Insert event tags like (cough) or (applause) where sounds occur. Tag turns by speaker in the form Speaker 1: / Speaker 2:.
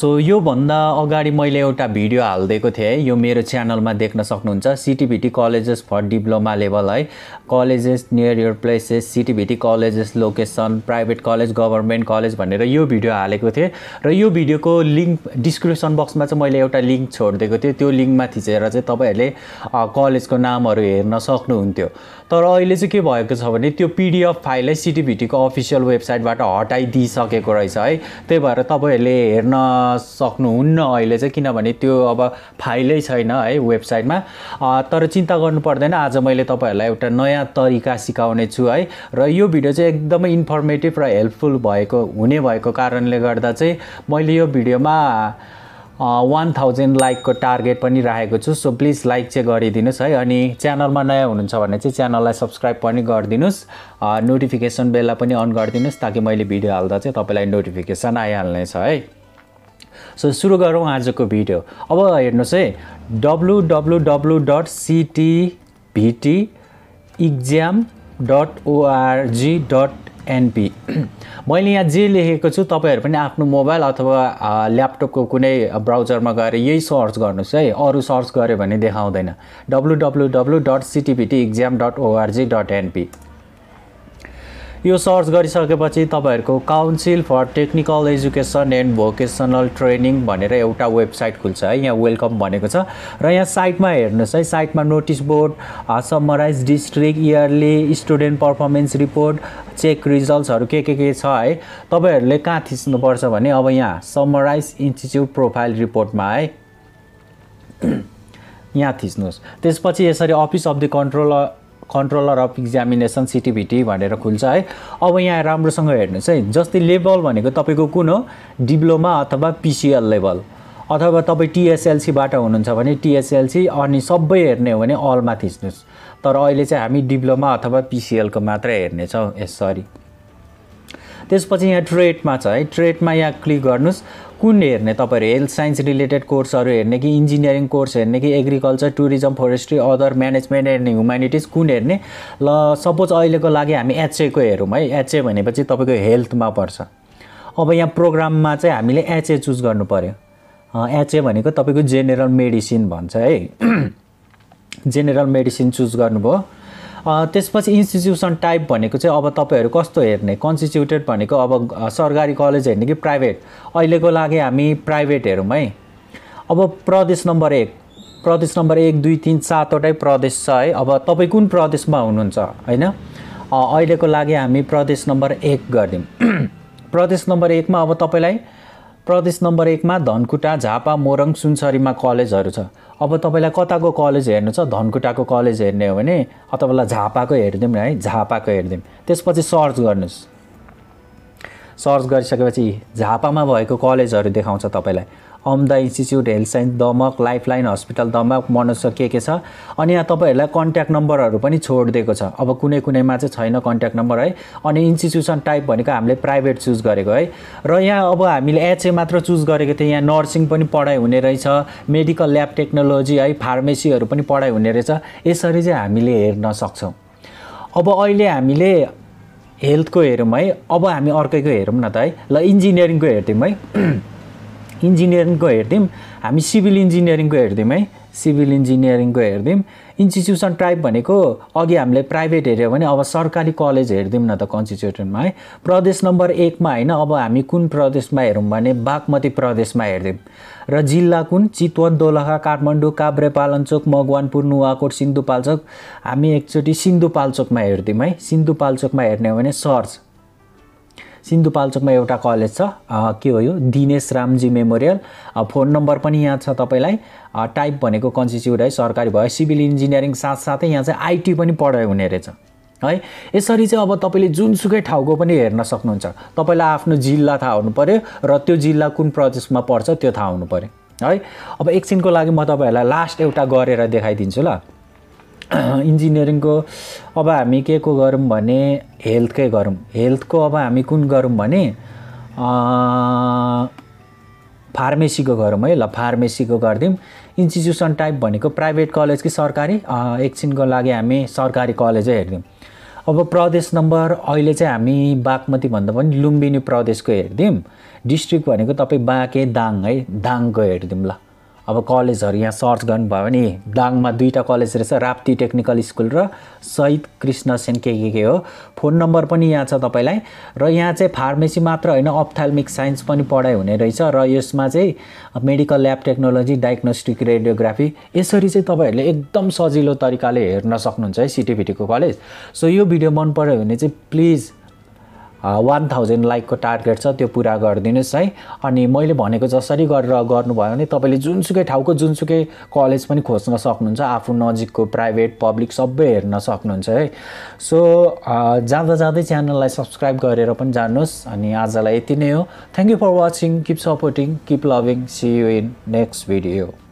Speaker 1: so योभन्दा अगाडि मैले एउटा भिडियो हालिदिएको थिएँ है यो मेरो च्यानलमा देख्न सक्नुहुन्छ CTEVT colleges for diploma level है colleges near your places CTEVT colleges location private college government college भनेर यो भिडियो हालेको थिएँ र यो भिडियोको लिङ्क डिस्क्रिप्सन बक्समा चाहिँ मैले एउटा लिङ्क छोडिदिएको थिएँ त्यो लिङ्कमा थिचेर चाहिँ तपाईँहरूले कलेजको नामहरू हेर्न सक्नुहुन्थ्यो तर अहिले चाहिँ के भएको छ भने त्यो पिडिएफ फाइललाई सिटिभिटीको अफिसियल वेबसाइटबाट हटाइदिइसकेको रहेछ है त्यही भएर तपाईँहरूले हेर्न सक्नुहुन्न अहिले चाहिँ किनभने त्यो अब फाइलै छैन है वेबसाइटमा तर चिन्ता गर्नु पर्दैन आज मैले तपाईँहरूलाई एउटा नयाँ तरिका सिकाउने छु है र यो भिडियो चाहिँ एकदमै इन्फर्मेटिभ र हेल्पफुल भएको हुने भएको कारणले गर्दा चाहिँ मैले यो भिडियोमा वान थाउजन्ड लाइकको टार्गेट पनि राखेको छु सो प्लिज लाइक चाहिँ गरिदिनुहोस् है अनि च्यानलमा नयाँ हुनुहुन्छ भने चाहिँ च्यानललाई सब्सक्राइब पनि गरिदिनुहोस् नोटिफिकेसन बेला पनि अन गरिदिनुहोस् ताकि मैले भिडियो हाल्दा चाहिँ तपाईँलाई नोटिफिकेसन आइहाल्नेछ है सो सुरु गरौँ आजको भिडियो अब हेर्नुहोस् है W W W dot CTEVT exam dot org dot np (clears throat) मैले यहाँ जे लेखेको छु तपाईँहरू पनि आफ्नो मोबाइल अथवा ल्यापटपको कुनै ब्राउजरमा गएर यही सर्च गर्नुहोस् है अरू सर्च गऱ्यो भने देखाउँदैन W W W dot CTEVT exam dot org dot np यो सर्च गरिसकेपछि तपाईँहरूको council for technical education and vocational training भनेर एउटा वेबसाइट खुल्छ है यहाँ वेलकम भनेको छ र यहाँ साइटमा हेर्नुहोस् है साइटमा notice board summarize district yearly student performance report check रिजल्ट्सहरू के के के छ है तपाईँहरूले कहाँ थिच्नुपर्छ भने अब यहाँ समराइज इन्स्टिच्युट प्रोफाइल रिपोर्टमा है यहाँ थिच्नुहोस् त्यसपछि यसरी office of the controller controller of examination CTEVT भनेर खुल्छ है अब यहाँ राम्रोसँग हेर्नुहोस् है जस्तै लेभल भनेको तपाईँको कुन हो डिप्लोमा अथवा पिसिएल लेभल अथवा तपाईँ टिएसएलसीबाट हुनुहुन्छ भने टिएसएलसी अनि सबै हेर्ने हो भने अलमा थिच्नुहोस् तर अहिले चाहिँ हामी डिप्लोमा अथवा पिसिएलको मात्रै हेर्नेछौँ यस सरी त्यसपछि यहाँ ट्रेडमा छ है ट्रेडमा यहाँ क्लिक गर्नुहोस् कुन हेर्ने तपाईँहरू हेल्थ साइन्स रिलेटेड कोर्सहरू हेर्ने कि इन्जिनियरिङ कोर्स हेर्ने कि agriculture tourism forestry other management and humanities कुन हेर्ने ल सपोज अहिलेको लागि हामी एचएको हेरौँ है एचए भनेपछि तपाईँको हेल्थमा पर्छ अब यहाँ प्रोग्राममा चाहिँ हामीले एचए चुज गर्नु पऱ्यो एचए भनेको तपाईँको जेनरल मेडिसिन भन्छ है (clears throat) जेनरल मेडिसिन चुज गर्नुभयो त्यसपछि इन्स्टिट्युसन टाइप भनेको चाहिँ अब तपाईँहरू कस्तो हेर्ने कन्स्टिट्युटेड भनेको अब सरकारी कलेज हेर्ने कि प्राइभेट अहिलेको लागि हामी प्राइभेट हेरौँ है अब प्रदेश नम्बर एक प्रदेश नम्बर एक दुई तिन सातवटै प्रदेश छ है अब तपाईँ कुन प्रदेशमा हुनुहुन्छ होइन अहिलेको लागि हामी प्रदेश नम्बर एक गरिदिउँ (clears throat) प्रदेश नम्बर एकमा अब तपाईँलाई प्रदेश नम्बर एकमा धनकुटा झापा मोरङ सुनसरीमा कलेजहरू छ अब तपाईँलाई कताको कलेज हेर्नु छ धनकुटाको कलेज हेर्ने हो भने तपाईँलाई झापाको हेरिदिउँ है झापाको हेरिदिउँ त्यसपछि सर्च गर्नुहोस् सर्च गरिसकेपछि झापामा भएको कलेजहरू देखाउँछ तपाईँलाई AMDA institute health science Damak lifeline line hospital Damak Manoj के के छ अनि यहाँ तपाईँहरूलाई कन्ट्याक्ट नम्बरहरू पनि छोडिदिएको छ अब कुनै कुनैमा चाहिँ छैन कन्ट्याक्ट नम्बर है अनि इन्स्टिट्युसन टाइप भनेको हामीले प्राइभेट चुज गरेको है र यहाँ अब हामीले एचए मात्र चुज गरेको थियो यहाँ नर्सिङ पनि पढाइ हुने रहेछ मेडिकल ल्याब टेक्नोलोजी है फार्मेसीहरू पनि पढाइ हुने रहेछ यसरी चाहिँ हामीले हेर्न सक्छौँ अब अहिले हामीले हेल्थको हेरौँ है अब हामी अर्कैको हेरौँ न त है ल इन्जिनियरिङको हेर्थ्यौँ है इन्जिनियरिङको हेरिदिउँ हामी सिभिल इन्जिनियरिङको हेरिदिउँ है सिभिल इन्जिनियरिङको हेरिदिउँ इन्स्टिट्युसन टाइप भनेको अघि हामीले प्राइभेट हेऱ्यो भने अब सरकारी कलेज हेरिदिउँ न त कन्स्टिट्युसनमा है प्रदेश नम्बर एकमा होइन अब हामी कुन प्रदेशमा हेरौँ भने बागमती प्रदेशमा हेरिदिउँ र जिल्ला कुन चितवन दोलखा काठमाडौँ काभ्रेपालनचोक मगवानपुर नुवाकोट सिन्धुपाल्चोक हामी एकचोटि सिन्धुपाल्चोकमा हेरिदिउँ है सिन्धुपाल्चोकमा हेर्ने हो भने सर्च सिन्धुपाल्चोकमा एउटा कलेज छ के हो यो Dinesh Ramji memorial phone number पनि यहाँ छ तपाईँलाई टाइप भनेको कन्स्टिच्युट है सरकारी भयो सिभिल इन्जिनियरिङ साथसाथै यहाँ चाहिँ आइटी पनि पढाइ हुने रहेछ है यसरी चाहिँ अब तपाईँले जुनसुकै ठाउँको पनि हेर्न सक्नुहुन्छ तपाईँलाई आफ्नो जिल्ला थाहा हुनु पऱ्यो र त्यो जिल्ला कुन प्रदेशमा पर्छ त्यो थाहा हुनु पऱ्यो है अब एकछिनको लागि म तपाईँहरूलाई लास्ट एउटा गरेर देखाइदिन्छु ल (clears throat) इन्जिनियरिङको अब हामी के को गरौँ भने हेल्थकै गरौँ हेल्थको अब हामी कुन गरौँ भने फार्मेसीको गरौँ है ल फार्मेसीको गरिदिउँ इन्स्टिट्युसन टाइप भनेको प्राइभेट कलेज कि सरकारी एकछिनको लागि हामी सरकारी कलेजै हेरिदिउँ अब प्रदेश नम्बर अहिले चाहिँ हामी बागमती भन्दा पनि लुम्बिनी प्रदेशको हेरिदिउँ डिस्ट्रिक्ट भनेको तपाईँ बाँके दाङ है दाङको हेरिदिउँ ल अब कलेजहरू यहाँ सर्च गर्नुभयो भने दाङमा दुईवटा कलेज रहेछ राप्ती टेक्निकल स्कुल र सहिद कृष्ण सेन के के के हो फोन नम्बर पनि यहाँ छ तपाईँलाई र यहाँ चाहिँ फार्मेसी मात्र होइन अप्थाल्मिक साइन्स पनि पढाइ हुने रहेछ र यसमा चाहिँ medical lab technology diagnostic radiography यसरी चाहिँ तपाईँहरूले एकदम सजिलो तरिकाले हेर्न सक्नुहुन्छ है सिटिभिटीको कलेज सो यो भिडियो मन पऱ्यो भने चाहिँ प्लिज वान थाउजन्ड लाइकको टार्गेट छ त्यो पुरा गरिदिनुहोस् है अनि मैले भनेको जसरी गरेर गर्नुभयो भने तपाईँले जुनसुकै ठाउँको जुनसुकै कलेज पनि खोज्न सक्नुहुन्छ आफू नजिकको प्राइभेट पब्लिक सबै हेर्न सक्नुहुन्छ है सो जाँदा जाँदै च्यानललाई सब्सक्राइब गरेर पनि जानुहोस् अनि आजलाई यति नै हो thank you for watching keep supporting keep loving see you in next video